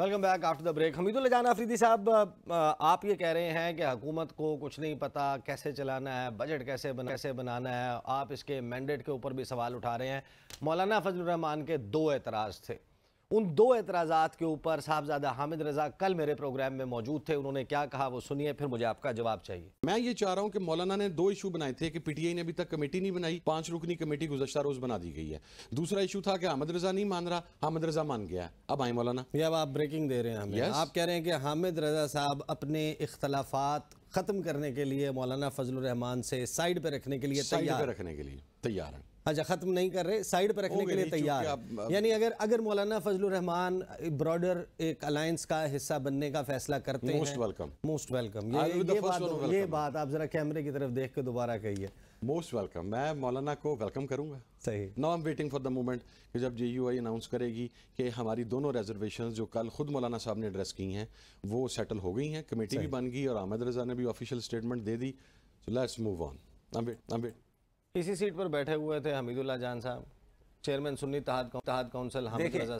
Welcome back after the break Hamidul Jan Afridi साहब आप ये कह रहे हैं कि हुकूमत को कुछ नहीं पता कैसे चलाना है बजट कैसे बना कैसे बनाना है आप इसके मैंडेट के ऊपर भी सवाल उठा रहे हैं मौलाना फजल रहमान के दो एतराज़ थे उन दो एतराज़ात के ऊपर साहबजादा हामिद रजा कल मेरे प्रोग्राम में मौजूद थे उन्होंने क्या कहा वो सुनिए फिर मुझे आपका जवाब चाहिए मैं ये चाह रहा हूँ कि मौलाना ने दो इशू बनाए थे कि पीटीआई ने अभी तक कमेटी नहीं बनाई पांच रुकनी कमेटी गुजशत रोज बना दी गई है दूसरा इशू था कि हामिद रजा नहीं मान रहा हामिद रजा मान गया अब आए मौलाना ये अब आप ब्रेकिंग दे रहे हैं आप कह रहे हैं कि हामिद रजा साहब अपने इख्तलाफात ख़त्म करने के लिए मौलाना फजल रहमान से साइड पर रखने के लिए तैयार रखने के लिए तैयार हैं अच्छा ख़त्म नहीं कर रहे साइड पर रखने के लिए तैयार यानी अगर अगर मौलाना फजलरहमान ब्रॉडर एक अलायंस का हिस्सा बनने का फैसला करते हैं मोस्ट वेलकम मोस्ट वेलकम ये बात ये बात आप ज़रा कैमरे की तरफ देख के दोबारा कहिए मोस्ट वेलकम मैं मौलाना को वेलकम करूंगा सही no I am waiting for the moment कि जब जे यू आई अनाउंस करेगी कि हमारी दोनों रिजर्वेशन जो कल खुद मौलाना साहब ने एड्रेस की हैं वो सेटल हो गई हैं कमेटी भी बन गई और अहमद रजा ने भी ऑफिशियल स्टेटमेंट दे दी so let's move on I am wait I am wait इसी सीट पर बैठे हुए थे हमीदुल्ला जान साहब चेयरमैन सुन्नी तहत तहत काउंसिल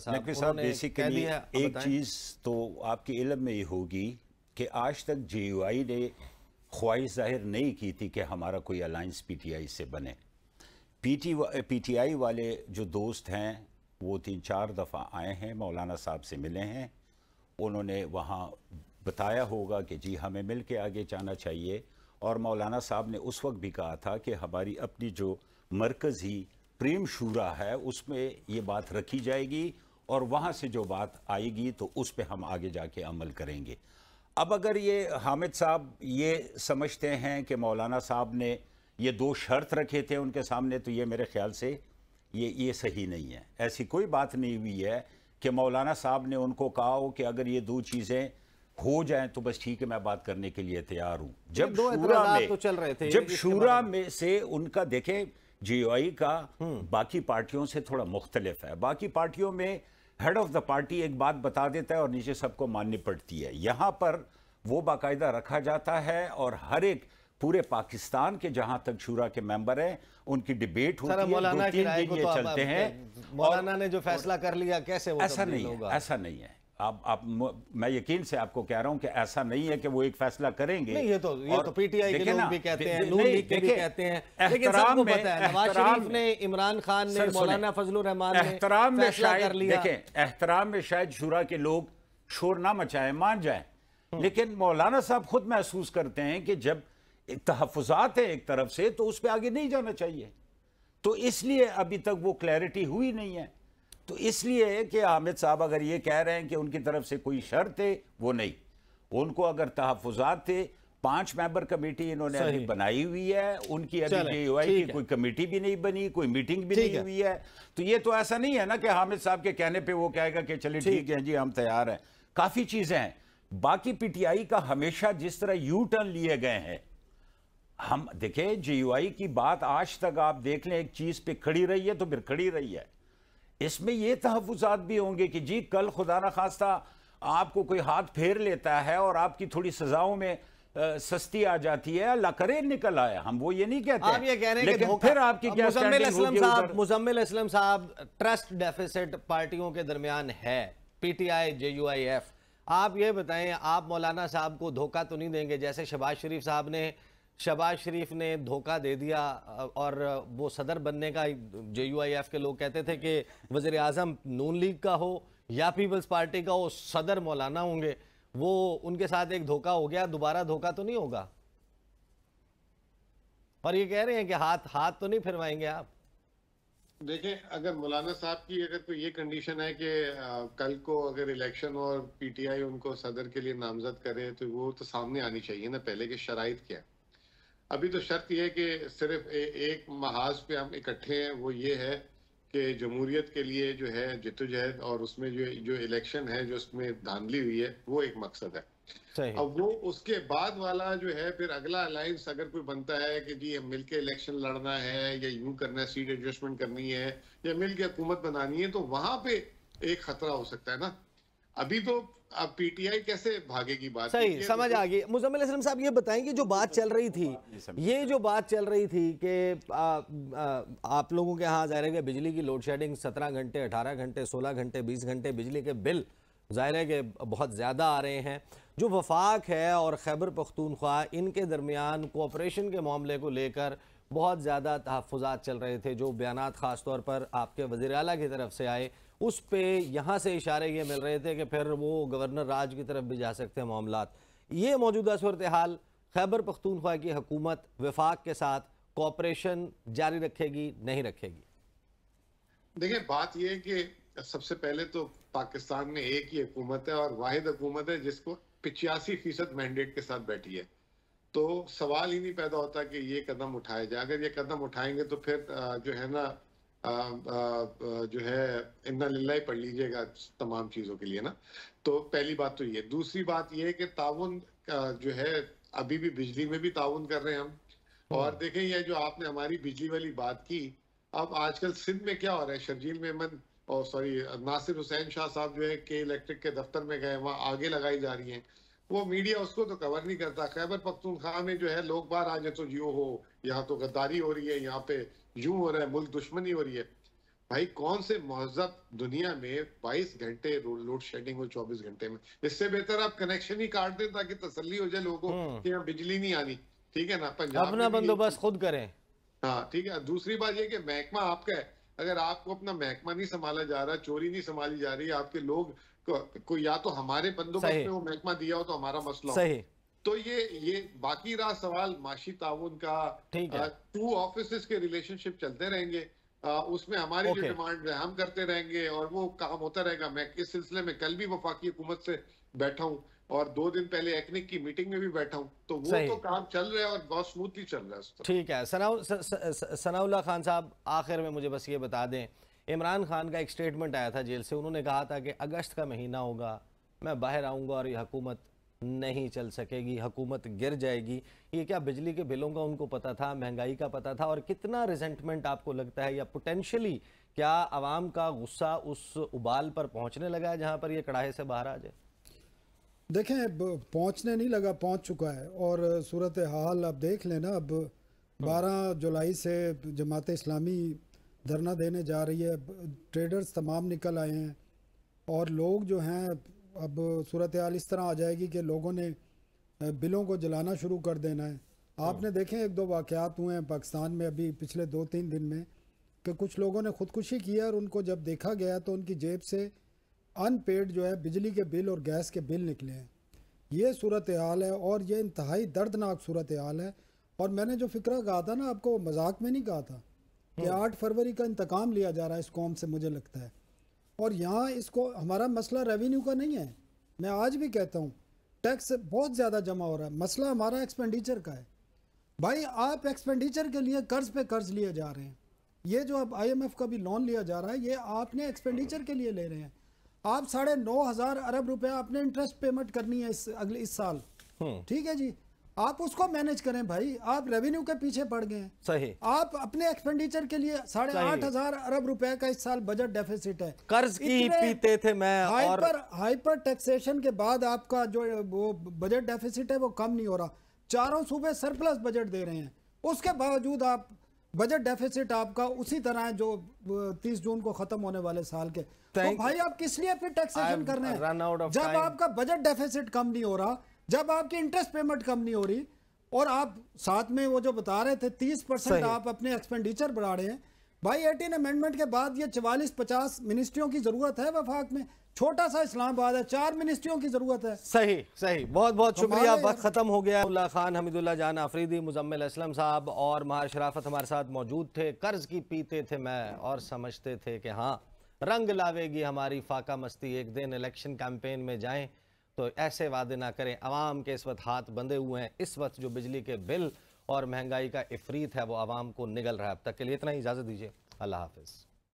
साहब बेसिकली एक चीज़ तो आपके इलम में ये होगी कि आज तक जे ने ख्वाहिश जाहिर नहीं की थी कि हमारा कोई अलाइंस पीटीआई से बने पीटी पीटीआई वाले जो दोस्त हैं वो तीन चार दफ़ा आए हैं मौलाना साहब से मिले हैं उन्होंने वहाँ बताया होगा कि जी हमें मिल के आगे जाना चाहिए और मौलाना साहब ने उस वक्त भी कहा था कि हमारी अपनी जो मरकज़ी प्रेम शूरा है उसमें ये बात रखी जाएगी और वहाँ से जो बात आएगी तो उस पर हम आगे जाके अमल करेंगे अब अगर ये हामिद साहब ये समझते हैं कि मौलाना साहब ने ये दो शर्त रखे थे उनके सामने तो ये मेरे ख्याल से ये ये सही नहीं है ऐसी कोई बात नहीं हुई है कि मौलाना साहब ने उनको कहा हो कि अगर ये दो चीज़ें हो जाए तो बस ठीक है मैं बात करने के लिए तैयार हूं जब शूरा में तो चल रहे थे जब शूरा में से उनका देखे जे का हम्म। बाकी पार्टियों से थोड़ा मुख्तलिफ है बाकी पार्टियों में हेड ऑफ द पार्टी एक बात बता देता है और नीचे सबको माननी पड़ती है यहां पर वो बाकायदा रखा जाता है और हर एक पूरे पाकिस्तान के जहां तक शूरा के मेंबर हैं उनकी डिबेट होती है दो तीन दिन ये तो चलते हैं मौलाना ने जो फैसला कर लिया कैसे वो ऐसा नहीं है ऐसा नहीं है आप आप मैं यकीन से आपको कह रहा हूं कि ऐसा नहीं है कि वो एक फैसला करेंगे नहीं ये तो ये तो पीटीआई के लोग भी कहते हैं नून लीग के भी कहते हैं लेकिन सबको पता है नवाज शरीफ ने इमरान खान ने मौलाना फजलुर रहमान ने एहतराम में शायद देखें एहतराम में शायद शुरा के लोग शोर ना मचाए मान जाए हम्म। लेकिन मौलाना साहब खुद महसूस करते हैं कि जब तहफात है एक तरफ से तो उस पर आगे नहीं जाना चाहिए तो इसलिए अभी तक वो क्लैरिटी हुई नहीं है तो इसलिए कि हामिद साहब अगर ये कह रहे हैं कि उनकी तरफ से कोई शर्त थे वो नहीं उनको अगर तहफात थे पांच मेंबर कमेटी इन्होंने अभी बनाई हुई है उनकी अभी है की कोई कमेटी भी नहीं बनी कोई मीटिंग भी नहीं हुई है तो ये तो ऐसा नहीं है ना कि हामिद साहब के कहने पे वो कहेगा कि चलिए ठीक है जी हम तैयार हैं काफी चीजें हैं बाकी पीटीआई का हमेशा जिस तरह यू टर्न लिए गए हैं हम देखें जेयूआई की बात आज तक आप देख लें एक चीज पे खड़ी रही है तो फिर खड़ी रही है इसमें ये तहफात भी होंगे कि जी कल खुदा न खास्ता आपको कोई हाथ फेर लेता है और आपकी थोड़ी सजाओं में आ, सस्ती आ जाती है अल्लाह करे निकल आए हम वो ये नहीं कहते आप ये कह रहे हैं फिर आपकी साहब मुजम्मिल असलम साहब ट्रस्ट डेफिसिट पार्टियों के दरमियान है पीटीआई एफ आप ये बताएं आप मौलाना साहब को धोखा तो नहीं देंगे जैसे शबाज शरीफ साहब ने शबाज शरीफ ने धोखा दे दिया और वो सदर बनने का जे यू आई एफ के लोग कहते थे कि वजीर अजम नून लीग का हो या पीपल्स पार्टी का हो सदर मौलाना होंगे वो उनके साथ एक धोखा हो गया दोबारा धोखा तो नहीं होगा और ये कह रहे हैं कि हाथ हाथ तो नहीं फिरवाएंगे आप देखें अगर मौलाना साहब की अगर तो ये कंडीशन है कि आ, कल को अगर इलेक्शन और पीटीआई उनको सदर के लिए नामजद करे तो वो तो सामने आनी चाहिए ना पहले के शराइ क्या अभी तो शर्त यह है कि सिर्फ ए, एक महाज पे हम इकट्ठे हैं वो ये है कि जमहूरियत के लिए जो है जदोजहद और उसमें जो जो इलेक्शन है जो उसमें धांधली हुई है वो एक मकसद है अब वो उसके बाद वाला जो है फिर अगला अलायंस अगर कोई बनता है कि जी मिल मिलके इलेक्शन लड़ना है या यूं करना है सीट एडजस्टमेंट करनी है या मिलके हुकूमत बनानी है तो वहां पे एक खतरा हो सकता है ना अभी तो अब पीटीआई कैसे भागेगी बात सही समझ आ गई मुजम्मिल असलम साहब ये बताएं कि जो बात चल रही थी ये जो बात चल रही थी कि आप लोगों के यहाँ जाहिर है कि बिजली की लोड शेडिंग सत्रह घंटे अठारह घंटे सोलह घंटे बीस घंटे बिजली के बिल जाहिर है कि बहुत ज़्यादा आ रहे हैं जो वफाक है और खैबर पख्तूनख्वा इनके दरमियान कोऑपरेशन के मामले को लेकर बहुत ज़्यादा तहफ़ात चल रहे थे जो बयान खासतौर पर आपके वज़ी अला की तरफ से आए उस पे यहाँ से इशारे ये मिल रहे थे कि फिर वो गवर्नर राज की तरफ भी जा सकते हैं मामला ये मौजूदा सूरत हाल खैबर पख्तूनख्वा की हकूमत विफाक के साथ कॉपरेशन जारी रखेगी नहीं रखेगी देखिए बात यह है कि सबसे पहले तो पाकिस्तान में एक ही हुकूमत है और वाहिद हुकूमत है जिसको पिचासी फीसद मैंडेट के साथ बैठी है तो सवाल ही नहीं पैदा होता कि ये कदम उठाए जाए अगर ये कदम उठाएंगे तो फिर जो है ना जो है इमना ही पढ़ लीजिएगा तमाम चीज़ों के लिए ना तो पहली बात तो ये दूसरी बात ये है कि ताउन जो है अभी भी बिजली में भी ताउन कर रहे हैं हम और हाँ। देखें यह जो आपने हमारी बिजली वाली बात की अब आजकल सिंध में क्या हो रहा है शर्जील मेमन और सॉरी नासिर हुसैन शाह साहब जो है के इलेक्ट्रिक के दफ्तर में गए वहाँ आगे लगाई जा रही है वो मीडिया उसको तो कवर नहीं करता खैबर पख्तूनखा में जो है लोग बाहर आ जाए तो यूँ हो यहाँ तो गद्दारी हो रही है यहाँ पे यूं हो रहा है मुल्क दुश्मनी हो रही है भाई कौन से महजब दुनिया में 22 घंटे लोड शेडिंग हो 24 घंटे में इससे बेहतर आप कनेक्शन ही काट दें ताकि तसल्ली हो जाए लोगों को हम्म। कि यहाँ बिजली नहीं आनी ठीक है ना पंजाब अपना बंदोबस्त खुद करें हाँ ठीक है दूसरी बात यह कि महकमा आपका है अगर आपको अपना महकमा नहीं संभाला जा रहा चोरी नहीं संभाली जा रही आपके लोग को, को या तो हमारे बंदोबस्त में वो महकमा दिया हो तो हमारा मसला सही तो ये ये बाकी रहा सवाल माशी ताउन का टू ऑफिस के रिलेशनशिप चलते रहेंगे आ, उसमें हमारी जो डिमांड है हम करते रहेंगे और वो काम होता रहेगा मैं इस सिलसिले में कल भी वफाकी हुकूमत से बैठा हूँ और दो दिन पहले एक्निक की मीटिंग में भी बैठा हूँ तो वो तो काम चल रहा है और बहुत स्मूथली चल रहा है ठीक है सनाउ सनाउल्ला खान साहब आखिर में मुझे बस ये बता दें इमरान खान का एक स्टेटमेंट आया था जेल से उन्होंने कहा था कि अगस्त का महीना होगा मैं बाहर आऊंगा और ये हकूमत नहीं चल सकेगी हुकूमत गिर जाएगी ये क्या बिजली के बिलों का उनको पता था महंगाई का पता था और कितना रिजेंटमेंट आपको लगता है या पोटेंशियली क्या आवाम का गुस्सा उस उबाल पर पहुंचने लगा है जहां पर ये कड़ाहे से बाहर आ जाए देखें पहुंचने नहीं लगा पहुंच चुका है और सूरत हाल आप देख लेना अब हाँ। बारह जुलाई से जमात इस्लामी धरना देने जा रही है ट्रेडर्स तमाम निकल आए हैं और लोग जो हैं अब सूरत हाल इस तरह आ जाएगी कि लोगों ने बिलों को जलाना शुरू कर देना है हाँ। आपने देखें एक दो वाक़ात हुए हैं पाकिस्तान में अभी पिछले दो तीन दिन में कि कुछ लोगों ने ख़ुदकुशी की है और उनको जब देखा गया तो उनकी जेब से अनपेड जो है बिजली के बिल और गैस के बिल निकले हैं ये सूरत हाल है और ये इंतहाई दर्दनाक सूरत हाल है और मैंने जो फिक्र कहा था ना आपको मजाक में नहीं कहा था कि हाँ। आठ फरवरी का इंतकाम लिया जा रहा है इस कौम से मुझे लगता है और यहाँ इसको हमारा मसला रेवेन्यू का नहीं है मैं आज भी कहता हूँ टैक्स बहुत ज़्यादा जमा हो रहा है मसला हमारा एक्सपेंडिचर का है भाई आप एक्सपेंडिचर के लिए कर्ज पे कर्ज लिए जा रहे हैं ये जो अब आईएमएफ का भी लोन लिया जा रहा है ये आपने एक्सपेंडिचर के लिए ले रहे हैं आप साढ़े नौ हजार अरब रुपया आपने इंटरेस्ट पेमेंट करनी है इस अगले इस साल हम्म। ठीक है जी आप उसको मैनेज करें भाई आप रेवेन्यू के पीछे पड़ गए सही आप अपने एक्सपेंडिचर के लिए साढ़े आठ हजार अरब रुपए का इस साल बजट डेफिसिट है कर्ज की पीते थे मैं हाइपर और... हाइपर टैक्सेशन के बाद आपका जो वो बजट डेफिसिट है वो कम नहीं हो रहा चारों सूबे सरप्लस बजट दे रहे हैं उसके बावजूद आप बजट डेफिसिट आपका उसी तरह है जो 30 जून को खत्म होने वाले साल के तो भाई आप किस लिए फिर टैक्सेशन कर रहे हैं जब आपका बजट डेफिसिट कम नहीं हो रहा जब आपकी इंटरेस्ट पेमेंट कम नहीं हो रही और आप साथ में वो जो बता रहे थे तीस परसेंट आप अपने एक्सपेंडिचर बढ़ा रहे हैं भाई एटीन अमेंडमेंट के बाद ये चवालीस पचास मिनिस्ट्रियों की जरूरत है वफाक में छोटा सा इस्लामाबाद है चार मिनिस्ट्रियों की जरूरत है सही सही बहुत बहुत तो शुक्रिया वक्त ख़त्म हो गया खान हमीदुल्ला जान आफरीदी मुजम्मिल असलम साहब और महार शराफत हमारे साथ मौजूद थे कर्ज की पीते थे मैं और समझते थे कि हाँ रंग लावेगी हमारी फाका मस्ती एक दिन इलेक्शन कैंपेन में जाएं तो ऐसे वादे ना करें आवाम के इस वक्त हाथ बंधे हुए हैं इस वक्त जो बिजली के बिल और महंगाई का इफरीत है वो आवाम को निगल रहा है अब तक के लिए इतना ही इजाज़त दीजिए अल्लाह हाफिज़